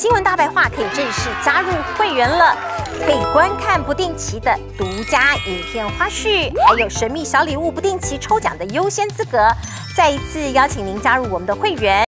新闻大白话可以正式加入会员了，可以观看不定期的独家影片花絮，还有神秘小礼物不定期抽奖的优先资格。再一次邀请您加入我们的会员。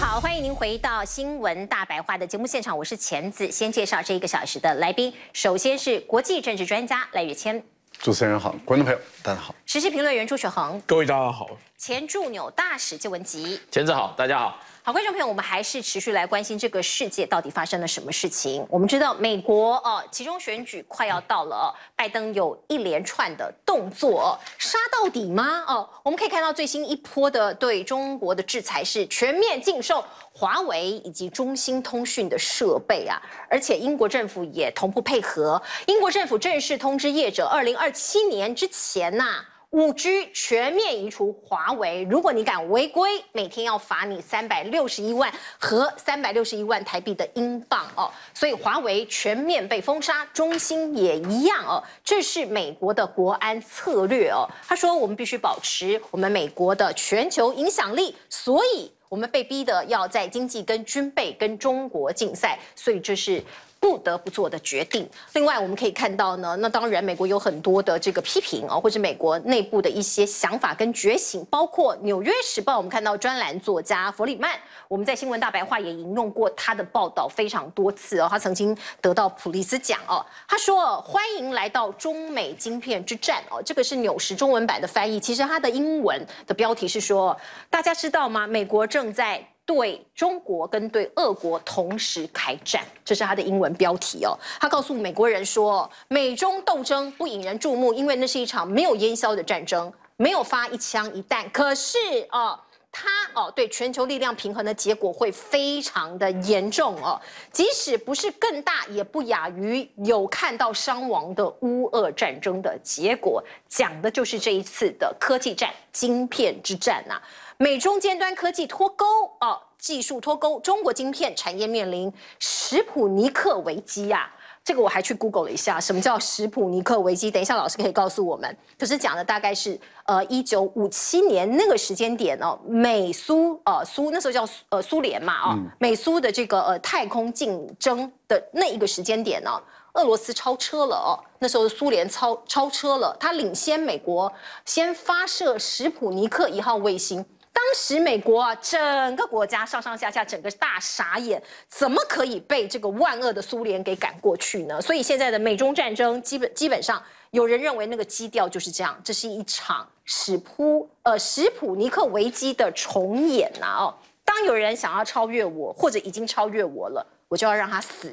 好，欢迎您回到新闻大白话的节目现场，我是钱子。先介绍这一个小时的来宾，首先是国际政治专家赖月谦。主持人好，观众朋友大家好，实习评论员朱雪恒，各位大家好，前驻纽大使季文吉，前子好，大家好。好，观众朋友，我们还是持续来关心这个世界到底发生了什么事情。我们知道美国哦，其中选举快要到了，拜登有一连串的动作，杀到底吗？哦，我们可以看到最新一波的对中国的制裁是全面禁售华为以及中兴通讯的设备啊，而且英国政府也同步配合，英国政府正式通知业者，二零二七年之前呐。五 G 全面移除华为，如果你敢违规，每天要罚你三百六十一万和三百六十一万台币的英镑哦。所以华为全面被封杀，中兴也一样哦。这是美国的国安策略哦。他说我们必须保持我们美国的全球影响力，所以我们被逼得要在经济跟军备跟中国竞赛，所以这是。不得不做的决定。另外，我们可以看到呢，那当然，美国有很多的这个批评啊，或者美国内部的一些想法跟觉醒，包括《纽约时报》。我们看到专栏作家弗里曼，我们在新闻大白话也引用过他的报道非常多次哦。他曾经得到普利斯奖哦。他说：“欢迎来到中美晶片之战哦。”这个是《纽时》中文版的翻译。其实他的英文的标题是说：“大家知道吗？美国正在。”对中国跟对俄国同时开战，这是他的英文标题哦。他告诉美国人说，美中斗争不引人注目，因为那是一场没有烟硝的战争，没有发一枪一弹。可是啊。它哦，对全球力量平衡的结果会非常的严重哦，即使不是更大，也不亚于有看到伤亡的乌俄战争的结果。讲的就是这一次的科技战、晶片之战呐，美中尖端科技脱钩哦，技术脱钩，中国晶片产业面临史普尼克危机啊。这个我还去 Google 了一下，什么叫史普尼克危机？等一下，老师可以告诉我们。可是讲的大概是，呃，一九五七年那个时间点哦，美苏呃苏那时候叫呃苏联嘛啊，美苏的这个呃太空竞争的那一个时间点呢，俄罗斯超车了哦，那时候苏联超超车了，它领先美国先发射史普尼克一号卫星。当时美国啊，整个国家上上下下，整个大傻眼，怎么可以被这个万恶的苏联给赶过去呢？所以现在的美中战争基本基本上，有人认为那个基调就是这样，这是一场史普呃史普尼克危机的重演呐。哦，当有人想要超越我，或者已经超越我了。我就要让他死。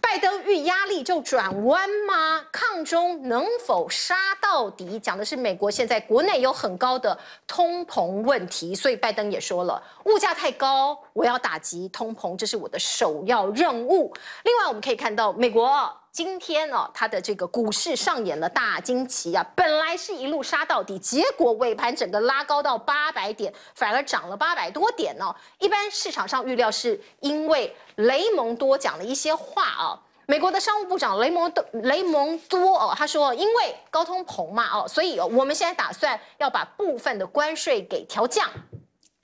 拜登遇压力就转弯吗？抗中能否杀到底？讲的是美国现在国内有很高的通膨问题，所以拜登也说了，物价太高，我要打击通膨，这是我的首要任务。另外，我们可以看到美国。今天哦，它的这个股市上演了大惊奇啊！本来是一路杀到底，结果尾盘整个拉高到八百点，反而涨了八百多点呢。一般市场上预料是因为雷蒙多讲了一些话啊，美国的商务部长雷蒙多雷蒙多哦，他说因为高通膨嘛哦，所以哦我们现在打算要把部分的关税给调降。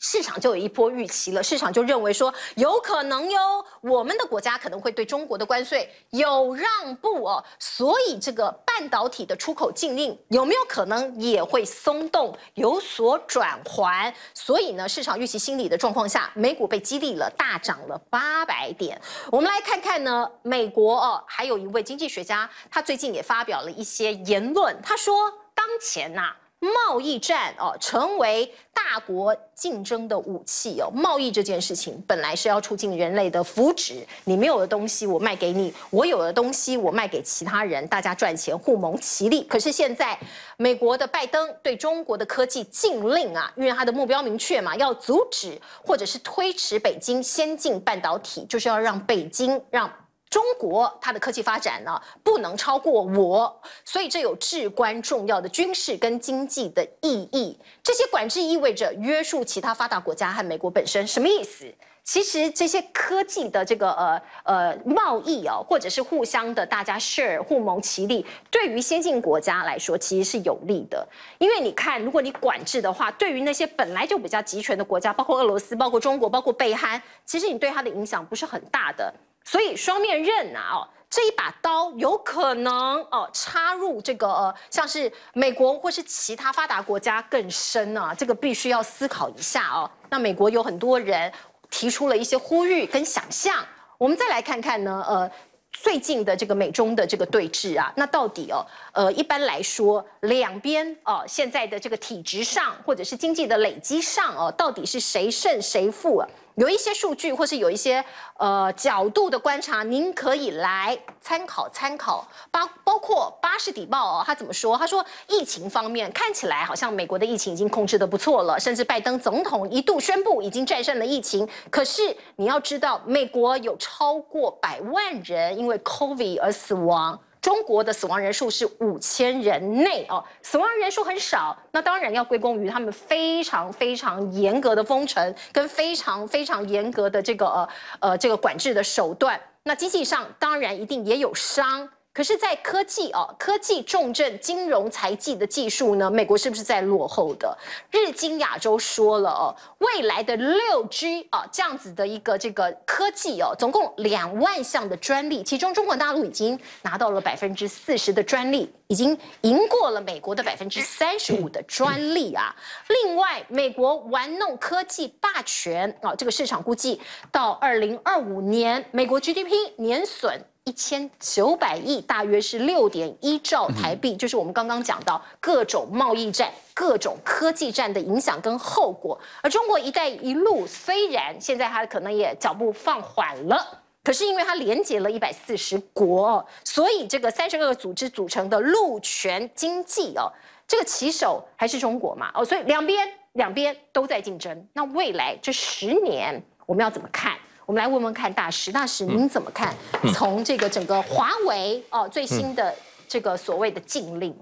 市场就有一波预期了，市场就认为说有可能哟，我们的国家可能会对中国的关税有让步哦，所以这个半导体的出口禁令有没有可能也会松动，有所转环？所以呢，市场预期心理的状况下，美股被激励了，大涨了八百点。我们来看看呢，美国哦，还有一位经济学家，他最近也发表了一些言论，他说当前呐。贸易战哦，成为大国竞争的武器哦。贸易这件事情本来是要促进人类的福祉，你没有的东西我卖给你，我有的东西我卖给其他人，大家赚钱，互谋其利。可是现在，美国的拜登对中国的科技禁令啊，因为他的目标明确嘛，要阻止或者是推迟北京先进半导体，就是要让北京让。中国它的科技发展呢，不能超过我，所以这有至关重要的军事跟经济的意义。这些管制意味着约束其他发达国家和美国本身，什么意思？其实这些科技的这个呃呃贸易哦，或者是互相的大家 share，互谋其利，对于先进国家来说其实是有利的。因为你看，如果你管制的话，对于那些本来就比较集权的国家，包括俄罗斯、包括中国、包括贝韩，其实你对它的影响不是很大的。所以双面刃啊，哦，这一把刀有可能哦插入这个呃，像是美国或是其他发达国家更深啊，这个必须要思考一下哦。那美国有很多人提出了一些呼吁跟想象，我们再来看看呢，呃，最近的这个美中的这个对峙啊，那到底哦，呃，一般来说两边哦现在的这个体制上或者是经济的累积上哦，到底是谁胜谁负啊？有一些数据，或是有一些呃角度的观察，您可以来参考参考。包包括《巴士底报》哦，他怎么说？他说疫情方面看起来好像美国的疫情已经控制得不错了，甚至拜登总统一度宣布已经战胜了疫情。可是你要知道，美国有超过百万人因为 COVID 而死亡。中国的死亡人数是五千人内哦，死亡人数很少，那当然要归功于他们非常非常严格的封城跟非常非常严格的这个呃呃这个管制的手段。那经济上当然一定也有伤。可是，在科技哦，科技重镇金融财技的技术呢，美国是不是在落后的？日经亚洲说了哦，未来的六 G 啊这样子的一个这个科技哦，总共两万项的专利，其中中国大陆已经拿到了百分之四十的专利，已经赢过了美国的百分之三十五的专利啊。另外，美国玩弄科技霸权哦，这个市场估计到二零二五年，美国 GDP 年损。一千九百亿，大约是六点一兆台币，就是我们刚刚讲到各种贸易战、各种科技战的影响跟后果。而中国“一带一路”虽然现在它可能也脚步放缓了，可是因为它连接了一百四十国，所以这个三十二个组织组成的陆权经济哦，这个旗手还是中国嘛哦，所以两边两边都在竞争。那未来这十年我们要怎么看？我们来问问看，大师，大师您怎么看？从这个整个华为哦，最新的这个所谓的禁令，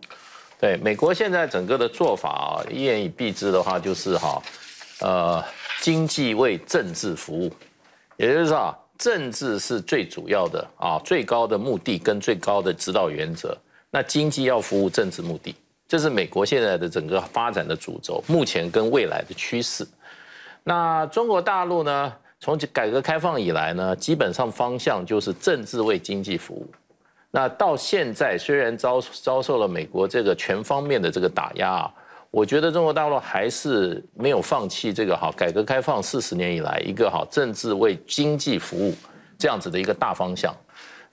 对美国现在整个的做法啊，一言以蔽之的话就是哈，呃，经济为政治服务，也就是说，政治是最主要的啊，最高的目的跟最高的指导原则，那经济要服务政治目的，这是美国现在的整个发展的主轴，目前跟未来的趋势。那中国大陆呢？从改革开放以来呢，基本上方向就是政治为经济服务。那到现在虽然遭遭受了美国这个全方面的这个打压啊，我觉得中国大陆还是没有放弃这个哈改革开放四十年以来一个哈政治为经济服务这样子的一个大方向。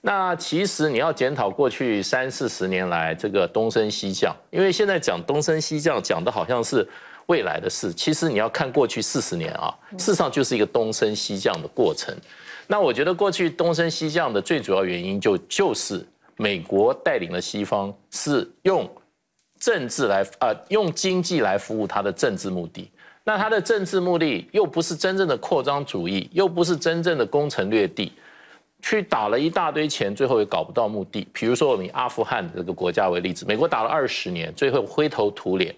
那其实你要检讨过去三四十年来这个东升西降，因为现在讲东升西降，讲的好像是。未来的事，其实你要看过去四十年啊，事实上就是一个东升西降的过程。那我觉得过去东升西降的最主要原因就就是美国带领的西方是用政治来呃用经济来服务他的政治目的。那他的政治目的又不是真正的扩张主义，又不是真正的攻城略地，去打了一大堆钱，最后也搞不到目的。比如说我们以阿富汗这个国家为例子，美国打了二十年，最后灰头土脸。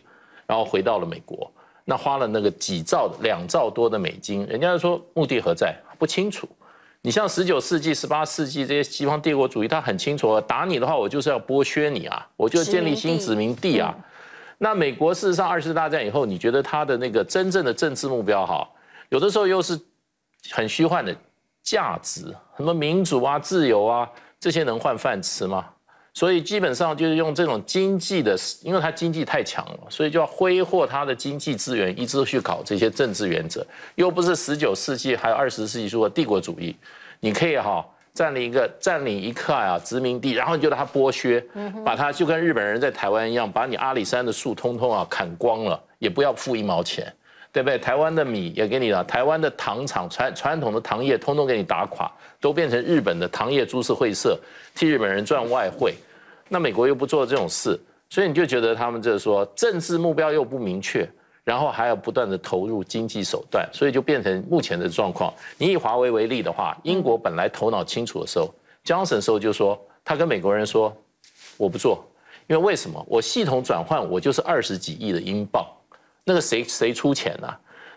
然后回到了美国，那花了那个几兆的两兆多的美金，人家说目的何在不清楚。你像十九世纪、十八世纪这些西方帝国主义，他很清楚，打你的话，我就是要剥削你啊，我就要建立新殖民地啊。那美国事实上二次大战以后，你觉得他的那个真正的政治目标哈，有的时候又是很虚幻的价值，什么民主啊、自由啊，这些能换饭吃吗？所以基本上就是用这种经济的，因为它经济太强了，所以就要挥霍它的经济资源，一直去搞这些政治原则。又不是十九世纪还有二十世纪说的帝国主义，你可以哈占领一个占领一块啊殖民地，然后你就让它剥削，把它就跟日本人在台湾一样，把你阿里山的树通通啊砍光了，也不要付一毛钱。对不对？台湾的米也给你了，台湾的糖厂、传传统的糖业，通通给你打垮，都变成日本的糖业株式会社替日本人赚外汇。那美国又不做这种事，所以你就觉得他们就是说政治目标又不明确，然后还要不断的投入经济手段，所以就变成目前的状况。你以华为为例的话，英国本来头脑清楚的时候江省时候就说他跟美国人说我不做，因为为什么？我系统转换，我就是二十几亿的英镑。那个谁谁出钱呢？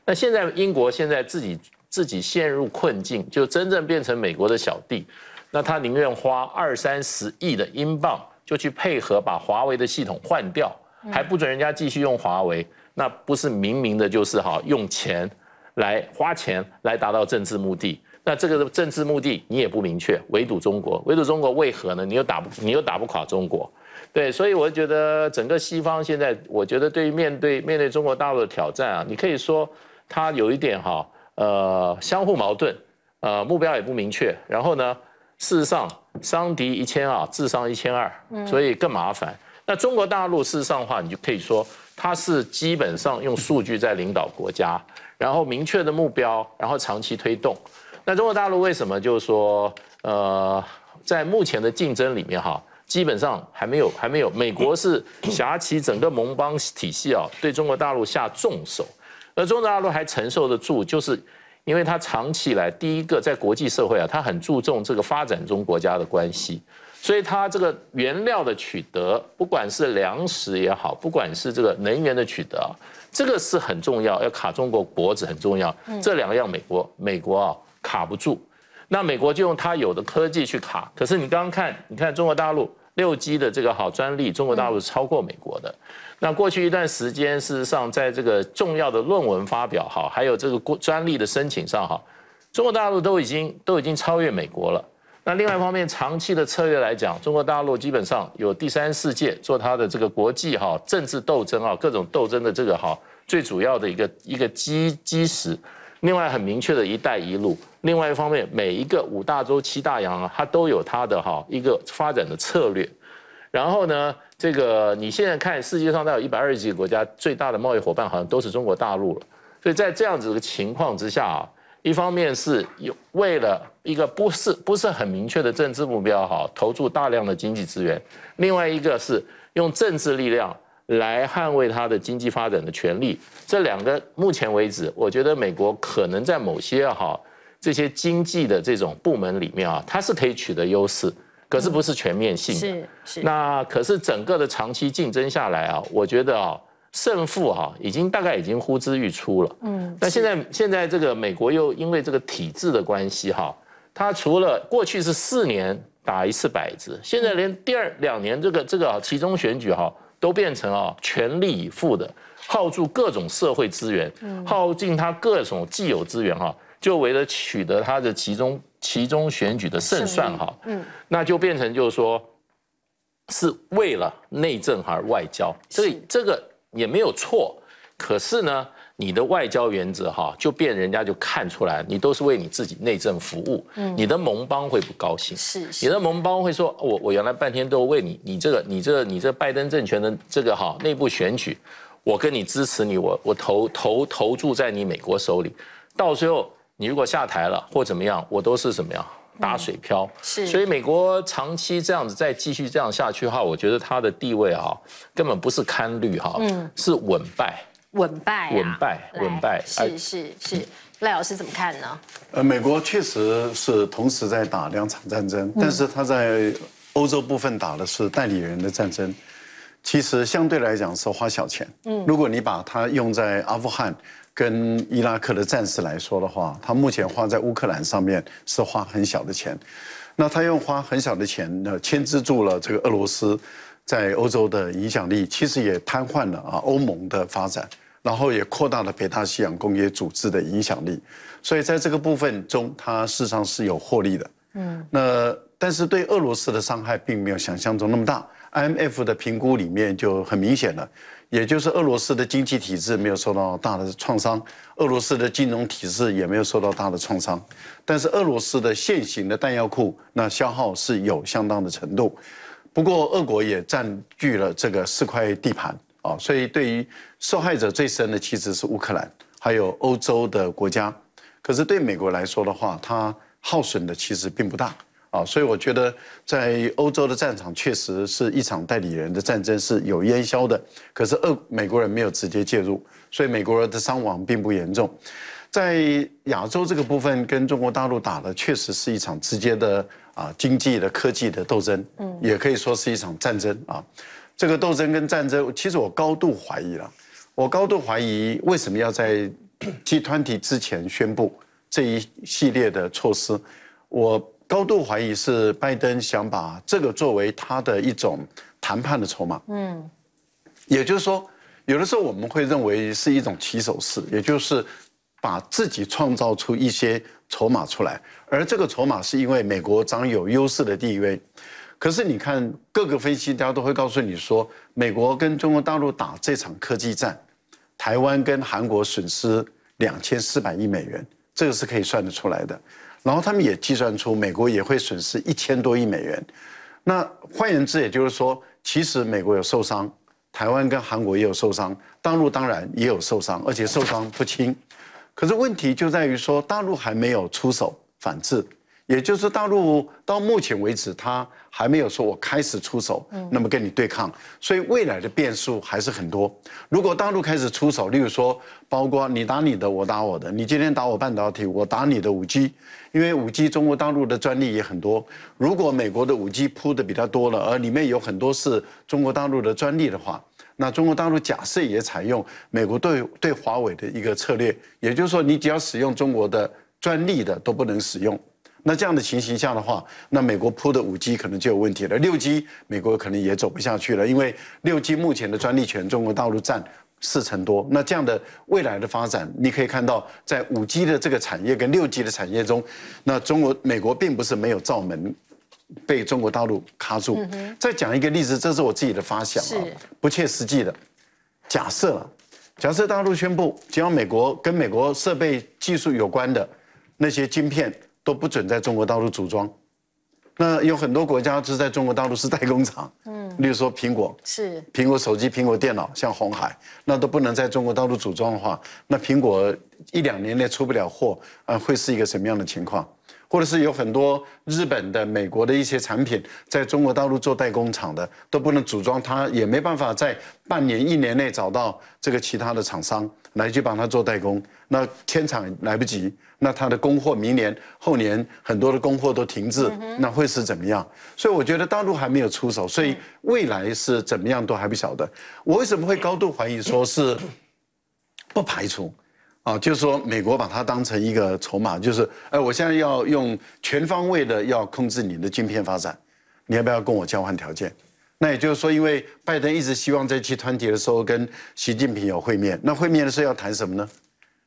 那现在英国现在自己自己陷入困境，就真正变成美国的小弟。那他宁愿花二三十亿的英镑，就去配合把华为的系统换掉，还不准人家继续用华为。那不是明明的就是哈，用钱来花钱来达到政治目的。那这个政治目的你也不明确，围堵中国，围堵中国为何呢？你又打不你又打不垮中国。对，所以我觉得整个西方现在，我觉得对于面对面对中国大陆的挑战啊，你可以说它有一点哈，呃，相互矛盾，呃，目标也不明确。然后呢，事实上伤敌一千啊，智商一千二，所以更麻烦。那中国大陆事实上的话，你就可以说它是基本上用数据在领导国家，然后明确的目标，然后长期推动。那中国大陆为什么就是说，呃，在目前的竞争里面哈？基本上还没有，还没有。美国是挟起整个盟邦体系啊，对中国大陆下重手。而中国大陆还承受得住，就是因为它长期以来，第一个在国际社会啊，它很注重这个发展中国家的关系，所以它这个原料的取得，不管是粮食也好，不管是这个能源的取得，这个是很重要，要卡中国脖子很重要。这两样，美国美国啊卡不住，那美国就用它有的科技去卡。可是你刚刚看，你看中国大陆。六 G 的这个好专利，中国大陆是超过美国的。那过去一段时间，事实上在这个重要的论文发表哈，还有这个专利的申请上哈，中国大陆都已经都已经超越美国了。那另外一方面，长期的策略来讲，中国大陆基本上有第三世界做它的这个国际哈政治斗争啊，各种斗争的这个哈最主要的一个一个基基石。另外很明确的一带一路，另外一方面，每一个五大洲、七大洋啊，它都有它的哈一个发展的策略。然后呢，这个你现在看世界上大概有一百二十几个国家，最大的贸易伙伴好像都是中国大陆了。所以在这样子的情况之下啊，一方面是有为了一个不是不是很明确的政治目标，哈，投注大量的经济资源；另外一个是用政治力量。来捍卫它的经济发展的权利，这两个目前为止，我觉得美国可能在某些哈这些经济的这种部门里面啊，它是可以取得优势，可是不是全面性的。是是。那可是整个的长期竞争下来啊，我觉得啊，胜负哈已经大概已经呼之欲出了。嗯。那现在现在这个美国又因为这个体制的关系哈，它除了过去是四年打一次摆子，现在连第二两年这个这个啊，其中选举哈。都变成啊，全力以赴的，耗住各种社会资源，耗尽他各种既有资源哈，就为了取得他的其中其中选举的胜算哈，嗯，那就变成就是说，是为了内政而外交，所以这个也没有错，可是呢。你的外交原则哈，就变人家就看出来，你都是为你自己内政服务。嗯，你的盟邦会不高兴，是是。你的盟邦会说，我我原来半天都为你，你这个你这你这拜登政权的这个哈内部选举，我跟你支持你，我我投投投注在你美国手里，到时候你如果下台了或怎么样，我都是怎么样打水漂。是。所以美国长期这样子再继续这样下去的话，我觉得他的地位哈根本不是堪虑哈，嗯，是稳败。稳败，稳败，稳败，是是是，赖老师怎么看呢？呃，美国确实是同时在打两场战争，但是他在欧洲部分打的是代理人的战争，其实相对来讲是花小钱。嗯，如果你把它用在阿富汗跟伊拉克的战士来说的话，他目前花在乌克兰上面是花很小的钱，那他用花很小的钱呢牵制住了这个俄罗斯在欧洲的影响力，其实也瘫痪了啊欧盟的发展。然后也扩大了北大西洋工业组织的影响力，所以在这个部分中，它事实上是有获利的。嗯，那但是对俄罗斯的伤害并没有想象中那么大。IMF 的评估里面就很明显了，也就是俄罗斯的经济体制没有受到大的创伤，俄罗斯的金融体制也没有受到大的创伤。但是俄罗斯的现行的弹药库那消耗是有相当的程度，不过俄国也占据了这个四块地盘。啊，所以对于受害者最深的其实是乌克兰，还有欧洲的国家。可是对美国来说的话，它耗损的其实并不大啊。所以我觉得，在欧洲的战场确实是一场代理人的战争是有烟消的，可是呃，美国人没有直接介入，所以美国人的伤亡并不严重。在亚洲这个部分跟中国大陆打的，确实是一场直接的啊经济的、科技的斗争，也可以说是一场战争啊。这个斗争跟战争，其实我高度怀疑了。我高度怀疑，为什么要在 G20 之前宣布这一系列的措施？我高度怀疑是拜登想把这个作为他的一种谈判的筹码。嗯，也就是说，有的时候我们会认为是一种起手式，也就是把自己创造出一些筹码出来，而这个筹码是因为美国占有优势的地位。可是你看，各个分析家都会告诉你说，美国跟中国大陆打这场科技战，台湾跟韩国损失两千四百亿美元，这个是可以算得出来的。然后他们也计算出，美国也会损失一千多亿美元。那换言之，也就是说，其实美国有受伤，台湾跟韩国也有受伤，大陆当然也有受伤，而且受伤不轻。可是问题就在于说，大陆还没有出手反制。也就是大陆到目前为止，他还没有说我开始出手，那么跟你对抗，所以未来的变数还是很多。如果大陆开始出手，例如说，包括你打你的，我打我的，你今天打我半导体，我打你的五 G，因为五 G 中国大陆的专利也很多。如果美国的五 G 铺的比较多了，而里面有很多是中国大陆的专利的话，那中国大陆假设也采用美国对对华为的一个策略，也就是说，你只要使用中国的专利的都不能使用。那这样的情形下的话，那美国铺的五 G 可能就有问题了，六 G 美国可能也走不下去了，因为六 G 目前的专利权中国大陆占四成多。那这样的未来的发展，你可以看到，在五 G 的这个产业跟六 G 的产业中，那中国美国并不是没有造门，被中国大陆卡住。再讲一个例子，这是我自己的发想，啊，不切实际的假设。假设大陆宣布，只要美国跟美国设备技术有关的那些晶片。都不准在中国大陆组装，那有很多国家是在中国大陆是代工厂，嗯，例如说苹果，是苹果手机、苹果电脑，像红海，那都不能在中国大陆组装的话，那苹果一两年内出不了货，啊，会是一个什么样的情况？或者是有很多日本的、美国的一些产品在中国大陆做代工厂的，都不能组装，它也没办法在半年、一年内找到这个其他的厂商。来去帮他做代工，那天厂来不及，那他的供货明年后年很多的供货都停滞，那会是怎么样？所以我觉得大陆还没有出手，所以未来是怎么样都还不晓得。我为什么会高度怀疑，说是 不排除，啊，就是说美国把它当成一个筹码，就是哎，我现在要用全方位的要控制你的晶片发展，你要不要跟我交换条件？那也就是说，因为拜登一直希望在去团结的时候跟习近平有会面，那会面的时候要谈什么呢？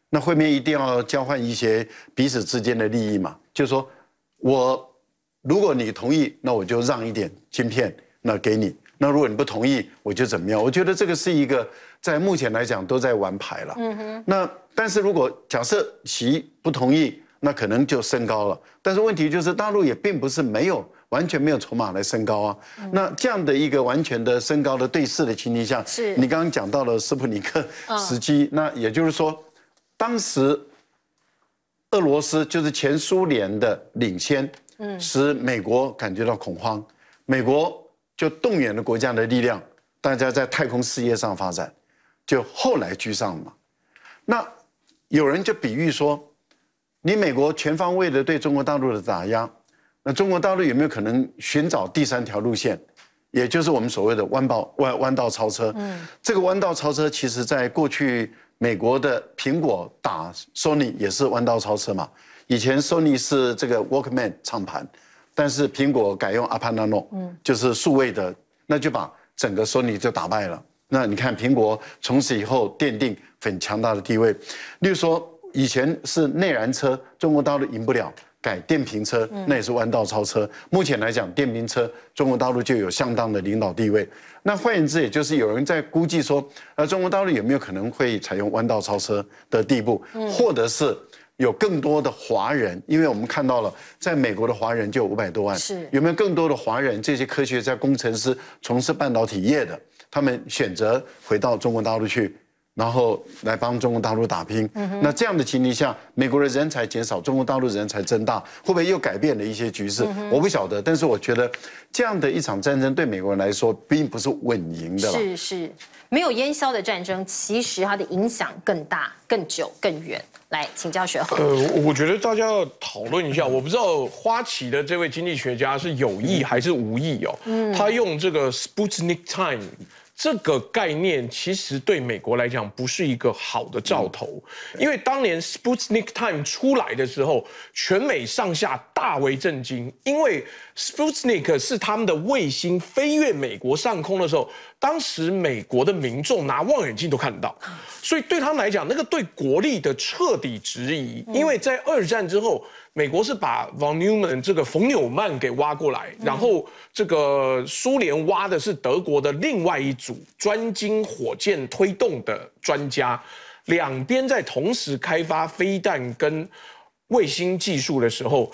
那会面一定要交换一些彼此之间的利益嘛？就是说我，如果你同意，那我就让一点芯片那给你；那如果你不同意，我就怎么样？我觉得这个是一个在目前来讲都在玩牌了。嗯哼。那但是如果假设习不同意，那可能就升高了。但是问题就是大陆也并不是没有。完全没有筹码来升高啊！那这样的一个完全的升高的对视的情形下，是你刚刚讲到了斯普尼克时机，那也就是说，当时俄罗斯就是前苏联的领先，嗯，使美国感觉到恐慌，美国就动员了国家的力量，大家在太空事业上发展，就后来居上嘛。那有人就比喻说，你美国全方位的对中国大陆的打压。那中国大陆有没有可能寻找第三条路线，也就是我们所谓的弯道弯弯道超车？嗯，这个弯道超车其实在过去，美国的苹果打 Sony 也是弯道超车嘛。以前 Sony 是这个 Walkman 唱盘，但是苹果改用 a a p n a n o 嗯，就是数位的，那就把整个 Sony 就打败了。那你看苹果从此以后奠定很强大的地位。例如说，以前是内燃车，中国大陆赢不了。改电瓶车，那也是弯道超车。目前来讲，电瓶车中国大陆就有相当的领导地位。那换言之，也就是有人在估计说，那中国大陆有没有可能会采用弯道超车的地步，或者是有更多的华人？因为我们看到了，在美国的华人就五百多万，是有没有更多的华人？这些科学家、工程师从事半导体业的，他们选择回到中国大陆去。然后来帮中国大陆打拼，那这样的情况下，美国的人才减少，中国大陆人才增大，会不会又改变了一些局势？我不晓得，但是我觉得，这样的一场战争对美国人来说并不是稳赢的。是是，没有烟消的战争，其实它的影响更大、更久、更远。来，请教学和。呃，我觉得大家要讨论一下，我不知道花旗的这位经济学家是有意还是无意哦。嗯，他用这个 Sputnik Time。这个概念其实对美国来讲不是一个好的兆头，因为当年 Sputnik Time 出来的时候，全美上下。大为震惊，因为 Sputnik 是他们的卫星飞越美国上空的时候，当时美国的民众拿望远镜都看得到，所以对他们来讲，那个对国力的彻底质疑。因为在二战之后，美国是把 von Neumann 这个冯纽曼给挖过来，然后这个苏联挖的是德国的另外一组专精火箭推动的专家，两边在同时开发飞弹跟卫星技术的时候。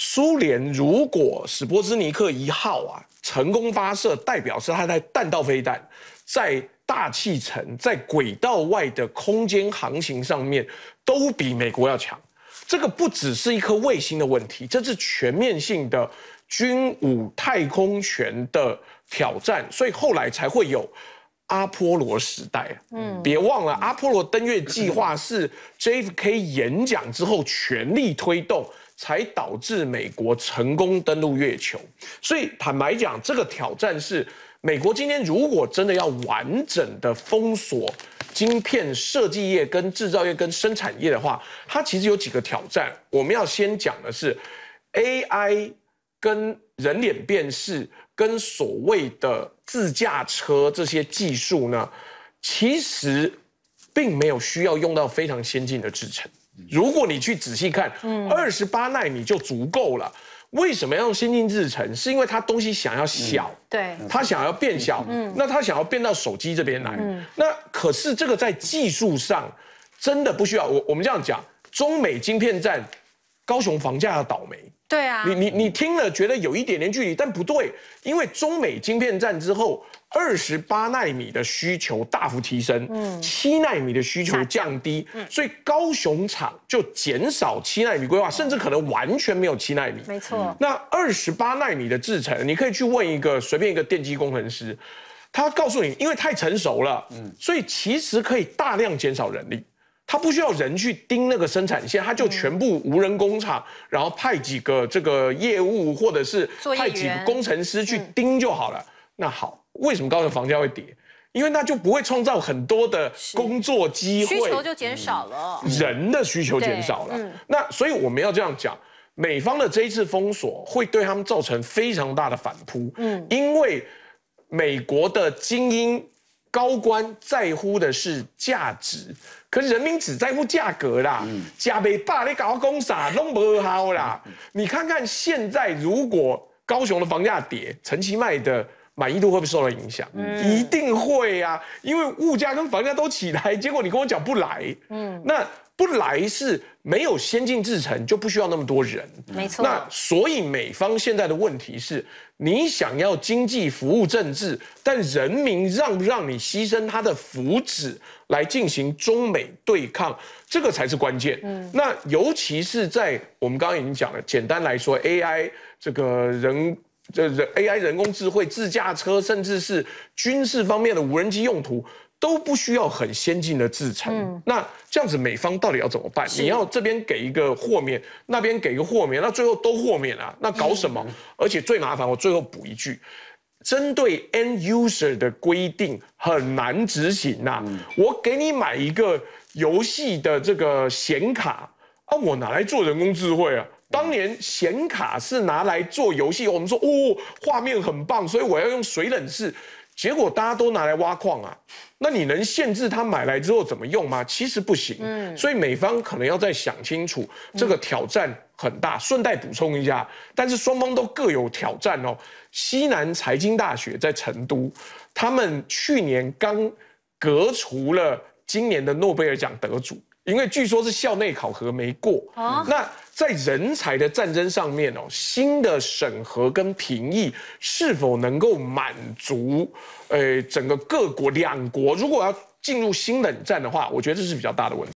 苏联如果史波兹尼克一号啊成功发射，代表是它在弹道飞弹、在大气层、在轨道外的空间航行上面都比美国要强。这个不只是一颗卫星的问题，这是全面性的军武太空权的挑战。所以后来才会有阿波罗时代。嗯，别忘了阿波罗登月计划是 JFK 演讲之后全力推动。才导致美国成功登陆月球，所以坦白讲，这个挑战是美国今天如果真的要完整的封锁晶片设计业、跟制造业、跟生产业的话，它其实有几个挑战。我们要先讲的是 AI 跟人脸辨识、跟所谓的自驾车这些技术呢，其实。并没有需要用到非常先进的制程，如果你去仔细看，二十八纳米就足够了。为什么要用先进制程？是因为它东西想要小，对，它想要变小，嗯，那它想要变到手机这边来，那可是这个在技术上真的不需要。我我们这样讲，中美晶片战，高雄房价要倒霉。对啊，你你你听了觉得有一点点距离，但不对，因为中美晶片战之后，二十八纳米的需求大幅提升，嗯，七纳米的需求降低，所以高雄厂就减少七纳米规划，甚至可能完全没有七纳米。没错，那二十八纳米的制程，你可以去问一个随便一个电机工程师，他告诉你，因为太成熟了，嗯，所以其实可以大量减少人力。他不需要人去盯那个生产线，他就全部无人工厂，然后派几个这个业务或者是派几个工程师去盯就好了。那好，为什么高层房价会跌？因为那就不会创造很多的工作机会，需求就减少了，人的需求减少了。那所以我们要这样讲，美方的这一次封锁会对他们造成非常大的反扑，因为美国的精英。高官在乎的是价值，可是人民只在乎价格啦。价没大，你搞公傻弄不好啦。你看看现在，如果高雄的房价跌，陈其迈的满意度会不会受到影响？一定会啊，因为物价跟房价都起来，结果你跟我讲不来。嗯，那。不来是没有先进制程，就不需要那么多人。没错。那所以美方现在的问题是，你想要经济服务政治，但人民让不让你牺牲他的福祉来进行中美对抗，这个才是关键。嗯。那尤其是在我们刚刚已经讲了，简单来说，AI 这个人这人 AI 人工智慧、自驾车，甚至是军事方面的无人机用途。都不需要很先进的制成，那这样子美方到底要怎么办？你要这边给一个豁免，那边给一个豁免，那最后都豁免了，那搞什么？而且最麻烦，我最后补一句，针对 end user 的规定很难执行呐。我给你买一个游戏的这个显卡啊，我拿来做人工智慧啊？当年显卡是拿来做游戏，我们说哦，画面很棒，所以我要用水冷式。结果大家都拿来挖矿啊，那你能限制他买来之后怎么用吗？其实不行。嗯，所以美方可能要再想清楚，这个挑战很大。顺带补充一下，但是双方都各有挑战哦。西南财经大学在成都，他们去年刚革除了今年的诺贝尔奖得主，因为据说是校内考核没过。哦，那。在人才的战争上面哦，新的审核跟评议是否能够满足？诶，整个各国两国如果要进入新冷战的话，我觉得这是比较大的问题。